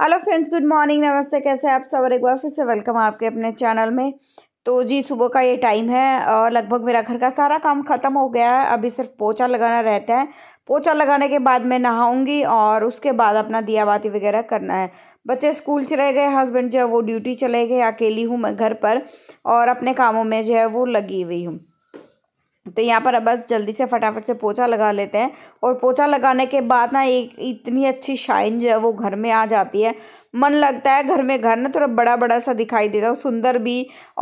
hello friends good morning नमस्ते कैसे आप सब एक बार फिर से वेलकम आपके अपने चैनल में तो जी सुबह का ये टाइम है और लगभग मेरा घर का सारा काम ख़त्म हो गया है अभी सिर्फ पोछा लगाना रहता है पोछा लगाने के बाद मैं नहाऊंगी और उसके बाद अपना दिया बाती वगैरह करना है बच्चे स्कूल चले गए हस्बैंड जो है वो ड्यूटी चले गए अकेली हूँ मैं घर पर और अपने कामों में जो है वो लगी हुई हूँ तो यहाँ पर बस जल्दी से फटाफट से पोछा लगा लेते हैं और पोछा लगाने के बाद ना एक इतनी अच्छी शाइन जो है वो घर में आ जाती है मन लगता है घर में घर ना थोड़ा बड़ा बड़ा सा दिखाई देता है सुंदर भी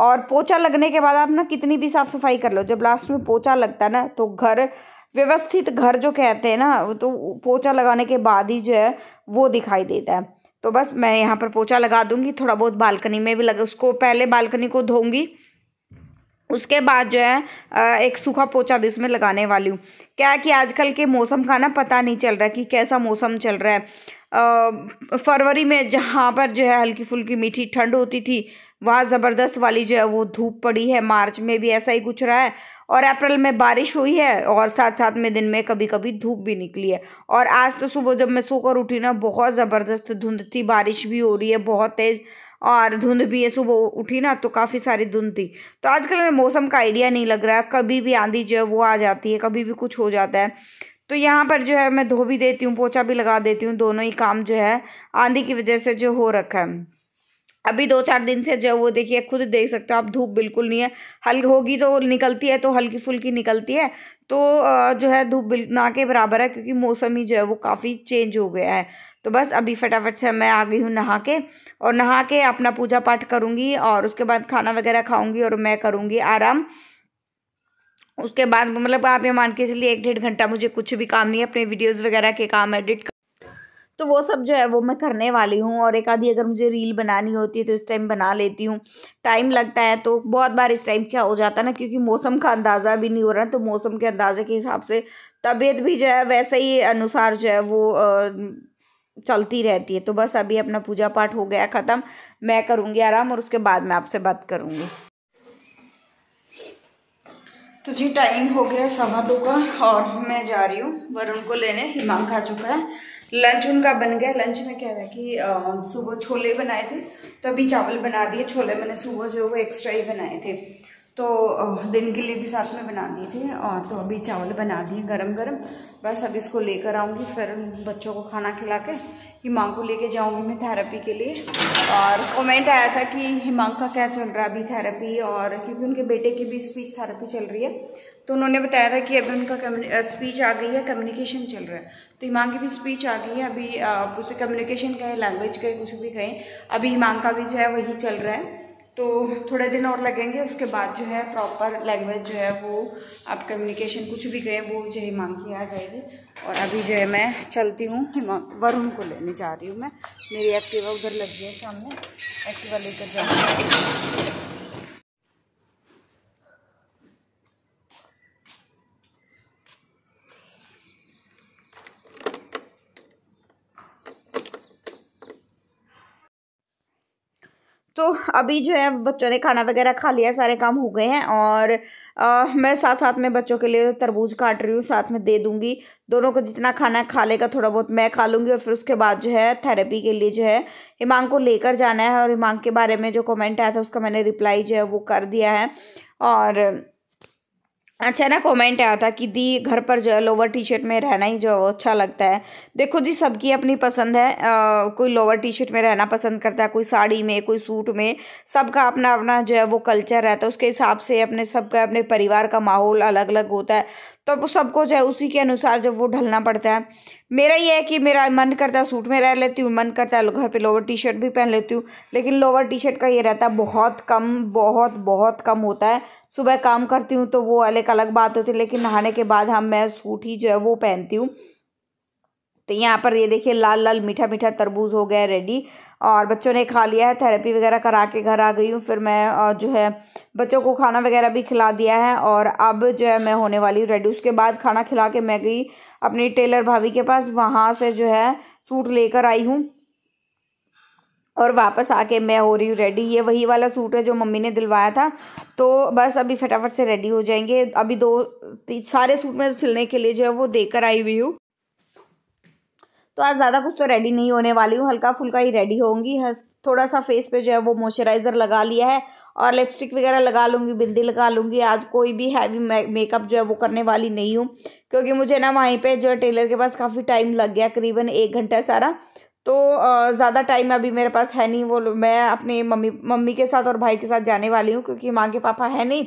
और पोछा लगने के बाद आप ना कितनी भी साफ़ सफाई कर लो जब लास्ट में पोछा लगता है ना तो घर व्यवस्थित घर जो कहते हैं ना तो पोछा लगाने के बाद ही जो है वो दिखाई देता है तो बस मैं यहाँ पर पोछा लगा दूँगी थोड़ा बहुत बालकनी में भी लगा उसको पहले बालकनी को धोऊँगी उसके बाद जो है एक सूखा पोचा भी उसमें लगाने वाली हूँ क्या है कि आजकल के मौसम का ना पता नहीं चल रहा कि कैसा मौसम चल रहा है फरवरी में जहाँ पर जो है हल्की फुल्की मीठी ठंड होती थी वहाँ ज़बरदस्त वाली जो है वो धूप पड़ी है मार्च में भी ऐसा ही कुछ रहा है और अप्रैल में बारिश हुई है और साथ साथ में दिन में कभी कभी धूप भी निकली है और आज तो सुबह जब मैं सोकर उठी ना बहुत ज़बरदस्त धुंध थी बारिश भी हो रही है बहुत तेज़ और धुंध भी है सुबह उठी ना तो काफ़ी सारी धुंध थी तो आजकल मौसम का आइडिया नहीं लग रहा है कभी भी आंधी जो है वो आ जाती है कभी भी कुछ हो जाता है तो यहाँ पर जो है मैं धो भी देती हूँ पोछा भी लगा देती हूँ दोनों ही काम जो है आंधी की वजह से जो हो रखा है अभी दो चार दिन से जो वो देखिए खुद देख सकते हो आप धूप बिल्कुल नहीं है हल्की होगी तो निकलती है तो हल्की फुल्की निकलती है तो जो है धूप बिल ना के बराबर है क्योंकि मौसम ही जो है वो काफ़ी चेंज हो गया है तो बस अभी फटाफट से मैं आ गई हूँ नहा के और नहा के अपना पूजा पाठ करूँगी और उसके बाद खाना वगैरह खाऊँगी और मैं करूँगी आराम उसके बाद मतलब आप ये मान के चलिए एक डेढ़ घंटा मुझे कुछ भी काम नहीं है अपने वीडियोज़ वगैरह के काम एडिट तो वो सब जो है वो मैं करने वाली हूँ और एक आधी अगर मुझे रील बनानी होती है तो इस टाइम बना लेती हूँ टाइम लगता है तो बहुत बार इस टाइम क्या हो जाता है ना क्योंकि मौसम का अंदाज़ा भी नहीं हो रहा तो मौसम के अंदाजे के हिसाब से तबीयत भी जो है वैसे ही अनुसार जो है वो चलती रहती है तो बस अभी अपना पूजा पाठ हो गया ख़त्म मैं करूँगी आराम और उसके बाद मैं आपसे बात करूँगी तो जी टाइम हो गया सवा दो का और मैं जा रही हूँ वरुण को लेने हिमांक खा चुका है लंच उनका बन गया लंच में क्या था कि सुबह छोले बनाए थे तो अभी चावल बना दिए छोले मैंने सुबह जो वो एक्स्ट्रा ही बनाए थे तो दिन के लिए भी साथ में बना दिए थे और तो अभी चावल बना दिए गरम गरम बस अब इसको लेकर आऊँगी फिर बच्चों को खाना खिला के हिमांग को लेके जाऊंगी मैं थेरेपी के लिए और कमेंट आया था कि हिमांग का क्या चल रहा है अभी थेरेपी और क्योंकि उनके बेटे की भी स्पीच थेरेपी चल रही है तो उन्होंने बताया था कि अभी उनका स्पीच आ गई है कम्युनिकेशन चल रहा है तो हिमांग की भी स्पीच आ गई है अभी उसे कम्युनिकेशन कहें लैंग्वेज कहें कुछ भी कहें अभी हिमांग का भी जो है वही चल रहा है तो थोड़े दिन और लगेंगे उसके बाद जो है प्रॉपर लैंग्वेज जो है वो आप कम्युनिकेशन कुछ भी गए वो जो है मांग की आ जाएगी और अभी जो है मैं चलती हूँ वरुण को लेने जा रही हूँ मैं मेरी एक्टिवा उधर लग गई है सामने एक्टिवा लेकर जाऊँगी तो अभी जो है बच्चों ने खाना वगैरह खा लिया सारे काम हो गए हैं और आ, मैं साथ साथ में बच्चों के लिए तरबूज काट रही हूँ साथ में दे दूँगी दोनों को जितना खाना खा लेगा थोड़ा बहुत मैं खा लूँगी और फिर उसके बाद जो है थेरेपी के लिए जो है हिमांग को लेकर जाना है और हिमांग के बारे में जो कमेंट आया था उसका मैंने रिप्लाई जो है वो कर दिया है और अचानक कमेंट आया था कि दी घर पर जो है लोअर टी शर्ट में रहना ही जो अच्छा लगता है देखो जी सबकी अपनी पसंद है आ, कोई लोअर टी शर्ट में रहना पसंद करता है कोई साड़ी में कोई सूट में सबका अपना अपना जो है वो कल्चर रहता है उसके हिसाब से अपने सबका अपने परिवार का माहौल अलग अलग होता है तो सबको जो है उसी के अनुसार जब वो ढलना पड़ता है मेरा ये है कि मेरा मन करता है सूट में रह लेती हूँ मन करता है घर पे लोअर टी शर्ट भी पहन लेती हूँ लेकिन लोअर टी शर्ट का ये रहता है बहुत कम बहुत बहुत कम होता है सुबह काम करती हूँ तो वो अलग अलग बात होती है लेकिन नहाने के बाद हम मैं सूट ही जो है वो पहनती हूँ तो यहाँ पर ये देखिए लाल लाल मीठा मीठा तरबूज हो गया रेडी और बच्चों ने खा लिया है थेरेपी वगैरह करा के घर आ गई हूँ फिर मैं जो है बच्चों को खाना वगैरह भी खिला दिया है और अब जो है मैं होने वाली हूँ रेडी उसके बाद खाना खिला के मैं गई अपनी टेलर भाभी के पास वहाँ से जो है सूट लेकर आई हूँ और वापस आके मैं हो रही हूँ रेडी ये वही वाला सूट है जो मम्मी ने दिलवाया था तो बस अभी फटाफट से रेडी हो जाएंगे अभी दो सारे सूट में सिलने के लिए जो है वो देकर आई हुई हूँ तो आज ज़्यादा कुछ तो रेडी नहीं होने वाली हूँ हल्का फुल्का ही रेडी होंगी थोड़ा सा फेस पे जो है वो मॉइस्चराइज़र लगा लिया है और लिपस्टिक वगैरह लगा लूँगी बिंदी लगा लूँगी आज कोई भी हैवी मेकअप जो है वो करने वाली नहीं हूँ क्योंकि मुझे ना वहीं पर जो है टेलर के पास काफ़ी टाइम लग गया करीबन एक घंटा सारा तो ज़्यादा टाइम अभी मेरे पास है नहीं वो मैं अपने मम्मी मम्मी के साथ और भाई के साथ जाने वाली हूँ क्योंकि माँ के पापा है नहीं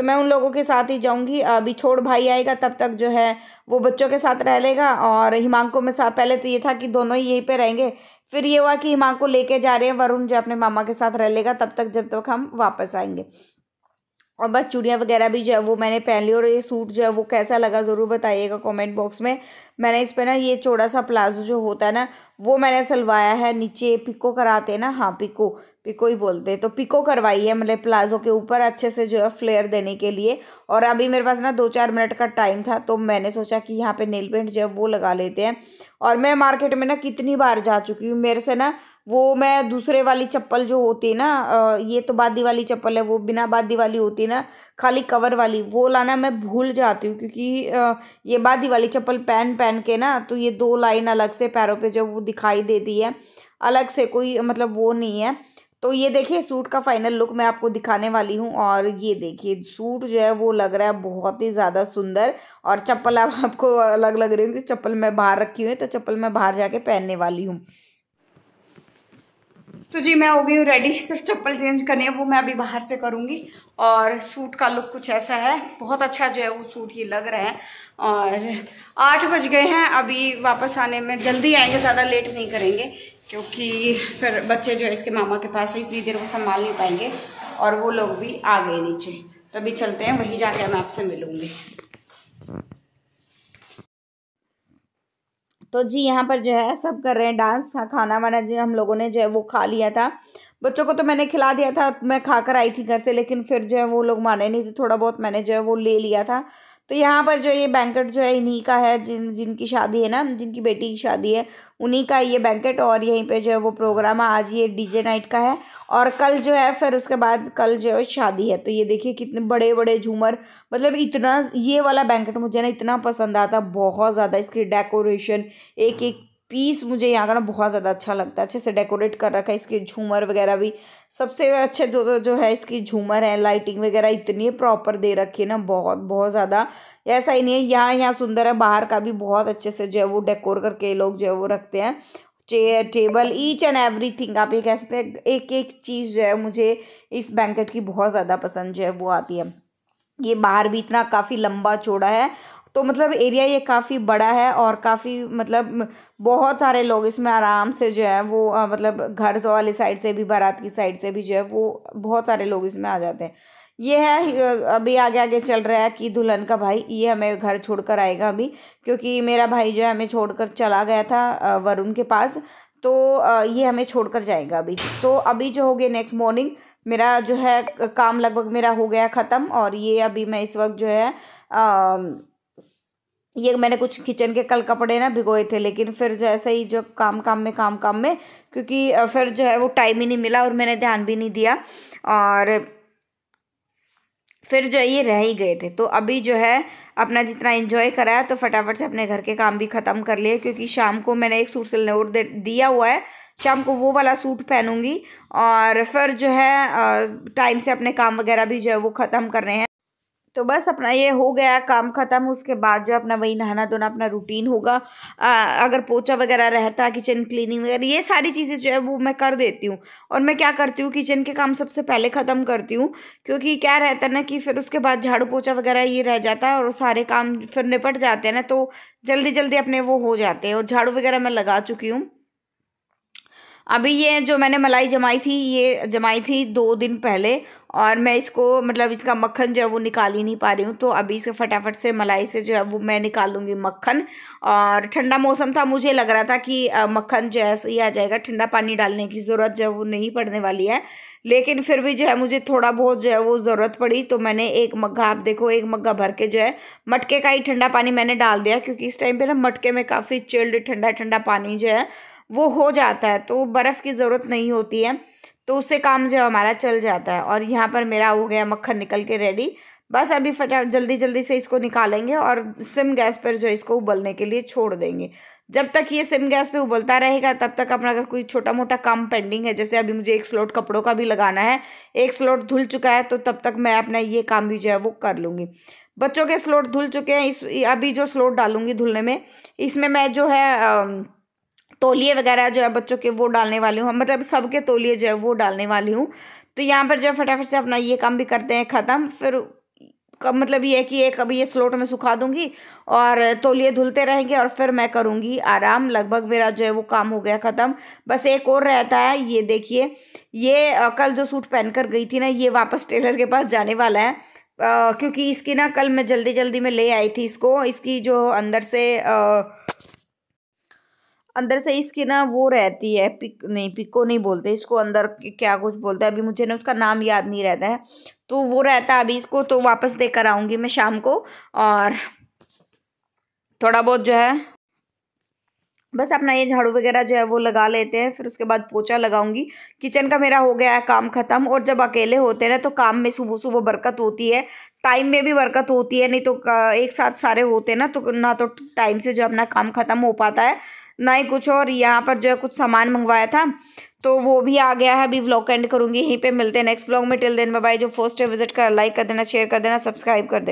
तो मैं उन लोगों के साथ ही जाऊँगी अभी छोड़ भाई आएगा तब तक जो है वो बच्चों के साथ रह लेगा और हिमांको में साथ पहले तो ये था कि दोनों ही यहीं पे रहेंगे फिर ये हुआ कि हिमांको लेके जा रहे हैं वरुण जो अपने मामा के साथ रह लेगा तब तक जब तक हम वापस आएंगे और बस चूड़ियाँ वगैरह भी जो है वो मैंने पहन ली और ये सूट जो है वो कैसा लगा ज़रूर बताइएगा कमेंट बॉक्स में मैंने इस पर ना ये चौड़ा सा प्लाजो जो होता है ना वो मैंने सलवाया है नीचे पिको कराते हैं ना हाँ पिको पिको ही बोलते हैं तो पिको करवाई है मतलब प्लाजो के ऊपर अच्छे से जो है फ्लेयर देने के लिए और अभी मेरे पास ना दो चार मिनट का टाइम था तो मैंने सोचा कि यहाँ पे नेल पेंट जो है वो लगा लेते हैं और मैं मार्केट में ना कितनी बार जा चुकी हूँ मेरे से ना वो मैं दूसरे वाली चप्पल जो होती है ना ये तो बादी वाली चप्पल है वो बिना बादी वाली होती है ना खाली कवर वाली वो लाना मैं भूल जाती हूँ क्योंकि ये बादी वाली चप्पल पहन पहन के ना तो ये दो लाइन अलग से पैरों पे जो वो दिखाई देती है अलग से कोई मतलब वो नहीं है तो ये देखिए सूट का फाइनल लुक मैं आपको दिखाने वाली हूँ और ये देखिए सूट जो है वो लग रहा है बहुत ही ज़्यादा सुंदर और चप्पल अब आप आपको अलग लग रही होंगी चप्पल मैं बाहर रखी हुई है तो चप्पल मैं बाहर जाके पहनने वाली हूँ तो जी मैं हो गई हूँ रेडी सिर्फ चप्पल चेंज करने है वो मैं अभी बाहर से करूँगी और सूट का लुक कुछ ऐसा है बहुत अच्छा जो है वो सूट ये लग रहा है और आठ बज गए हैं अभी वापस आने में जल्दी आएंगे ज़्यादा लेट नहीं करेंगे क्योंकि फिर बच्चे जो है इसके मामा के पास इतनी देर वो संभाल नहीं पाएंगे और वो लोग भी आ गए नीचे तो अभी चलते हैं वहीं जाके मैं आपसे मिलूंगी तो जी यहाँ पर जो है सब कर रहे हैं डांस हाँ, खाना वाना जो हम लोगों ने जो है वो खा लिया था बच्चों को तो मैंने खिला दिया था मैं खा कर आई थी घर से लेकिन फिर जो है वो लोग माने नहीं थे थोड़ा बहुत मैंने जो है वो ले लिया था तो यहाँ पर जो ये बैंकेट जो है इन्हीं का है जिन जिनकी शादी है ना जिनकी बेटी की शादी है उन्हीं का ये बैंकेट और यहीं पे जो है वो प्रोग्राम आज ये डीजे नाइट का है और कल जो है फिर उसके बाद कल जो है शादी है तो ये देखिए कितने बड़े बड़े झूमर मतलब इतना ये वाला बैंकेट मुझे ना इतना पसंद आता बहुत ज़्यादा इसकी डेकोरेशन एक एक पीस मुझे यहाँ का ना बहुत ज़्यादा अच्छा लगता है अच्छे से डेकोरेट कर रखा है इसके झूमर वगैरह भी सबसे अच्छे जो जो है इसकी झूमर है लाइटिंग वगैरह इतनी प्रॉपर दे रखी है ना बहुत बहुत ज़्यादा ऐसा ही नहीं है यहाँ यहाँ सुंदर है बाहर का भी बहुत अच्छे से जो है वो डेकोर करके लोग जो है वो रखते हैं chair table each and every आप ये कह सकते हैं एक एक चीज़ जो है मुझे इस बैंकेट की बहुत ज़्यादा पसंद जो है वो आती है ये बाहर भी इतना काफ़ी लंबा चौड़ा है तो मतलब एरिया ये काफ़ी बड़ा है और काफ़ी मतलब बहुत सारे लोग इसमें आराम से जो है वो आ, मतलब घर तो वाली साइड से भी बारात की साइड से भी जो है वो बहुत सारे लोग इसमें आ जाते हैं ये है अभी आगे आगे चल रहा है कि दुल्हन का भाई ये हमें घर छोड़कर आएगा अभी क्योंकि मेरा भाई जो है हमें छोड़कर चला गया था वरुण के पास तो ये हमें छोड़कर जाएगा अभी तो अभी जो हो गया नेक्स्ट मॉर्निंग मेरा जो है काम लगभग मेरा हो गया ख़त्म और ये अभी मैं इस वक्त जो है आ, ये मैंने कुछ किचन के कल कपड़े ना भिगोए थे लेकिन फिर जो ऐसे ही जो काम काम में काम काम में क्योंकि फिर जो है वो टाइम ही नहीं मिला और मैंने ध्यान भी नहीं दिया और फिर जो है ये रह ही गए थे तो अभी जो है अपना जितना इन्जॉय कराया तो फटाफट से अपने घर के काम भी ख़त्म कर लिए क्योंकि शाम को मैंने एक सूट सिलने और दिया हुआ है शाम को वो वाला सूट पहनूंगी और फिर जो है टाइम से अपने काम वगैरह भी जो है वो ख़त्म कर रहे हैं तो बस अपना ये हो गया काम ख़त्म उसके बाद जो अपना वही नहाना धोना अपना रूटीन होगा आ, अगर पोचा वगैरह रहता किचन क्लीनिंग वगैरह ये सारी चीज़ें जो है वो मैं कर देती हूँ और मैं क्या करती हूँ किचन के काम सबसे पहले ख़त्म करती हूँ क्योंकि क्या रहता है ना कि फिर उसके बाद झाड़ू पोछा वगैरह ये रह जाता है और सारे काम फिर निपट जाते हैं ना तो जल्दी जल्दी अपने वो हो जाते हैं और झाड़ू वगैरह मैं लगा चुकी हूँ अभी ये जो मैंने मलाई जमाई थी ये जमाई थी दो दिन पहले और मैं इसको मतलब इसका मक्खन जो है वो निकाल ही नहीं पा रही हूँ तो अभी इसे फटाफट से मलाई से जो है वो मैं निकालूंगी मक्खन और ठंडा मौसम था मुझे लग रहा था कि मक्खन जो है सही आ जाएगा ठंडा पानी डालने की ज़रूरत जो है वो नहीं पड़ने वाली है लेकिन फिर भी जो है मुझे थोड़ा बहुत जो है वो ज़रूरत पड़ी तो मैंने एक मग्घा आप देखो एक मग्घा भर के जो है मटके का ही ठंडा पानी मैंने डाल दिया क्योंकि इस टाइम पर ना मटके में काफ़ी चिल्ड ठंडा ठंडा पानी जो है वो हो जाता है तो बर्फ़ की ज़रूरत नहीं होती है तो उससे काम जो हमारा चल जाता है और यहाँ पर मेरा हो गया मक्खन निकल के रेडी बस अभी फटा जल्दी जल्दी से इसको निकालेंगे और सिम गैस पर जो इसको उबलने के लिए छोड़ देंगे जब तक ये सिम गैस पे उबलता रहेगा तब तक अपना अगर कोई छोटा मोटा काम पेंडिंग है जैसे अभी मुझे एक स्लोट कपड़ों का भी लगाना है एक स्लोट धुल चुका है तो तब तक मैं अपना ये काम भी जो है वो कर लूँगी बच्चों के स्लोट धुल चुके हैं इस अभी जो स्लोट डालूँगी धुलने में इसमें मैं जो है तोलिए वगैरह जो है बच्चों के वो डालने वाली हूँ मतलब सबके तोलिए जो है वो डालने वाली हूँ तो यहाँ पर जो फटाफट से अपना ये काम भी करते हैं ख़त्म फिर कब मतलब ये है कि एक अभी ये स्लोट में सुखा दूंगी और तोलिए धुलते रहेंगे और फिर मैं करूँगी आराम लगभग मेरा जो है वो काम हो गया ख़त्म बस एक और रहता है ये देखिए ये कल जो सूट पहन कर गई थी ना ये वापस टेलर के पास जाने वाला है आ, क्योंकि इसकी ना कल मैं जल्दी जल्दी में ले आई थी इसको इसकी जो अंदर से आ, अंदर से इसकी ना वो रहती है पिक नहीं पिको नहीं बोलते इसको अंदर क्या कुछ बोलते हैं अभी मुझे ना उसका नाम याद नहीं रहता है तो वो रहता है अभी इसको तो वापस देकर आऊँगी मैं शाम को और थोड़ा बहुत जो है बस अपना ये झाड़ू वगैरह जो है वो लगा लेते हैं फिर उसके बाद पोछा लगाऊंगी किचन का मेरा हो गया है काम ख़त्म और जब अकेले होते हैं ना तो काम में सुबह सुबह बरकत होती है टाइम में भी बरकत होती है नहीं तो एक साथ सारे होते हैं ना तो ना तो टाइम से जो अपना काम ख़त्म हो पाता है ना ही कुछ और यहाँ पर जो है कुछ सामान मंगवाया था तो वो भी आ गया है अभी व्लॉग एंड करूँगी यहीं पे मिलते हैं नेक्स्ट ब्लॉग में टिल देन बाय जो फर्स्ट है विजिट कर लाइक कर देना शेयर कर देना सब्सक्राइब कर देना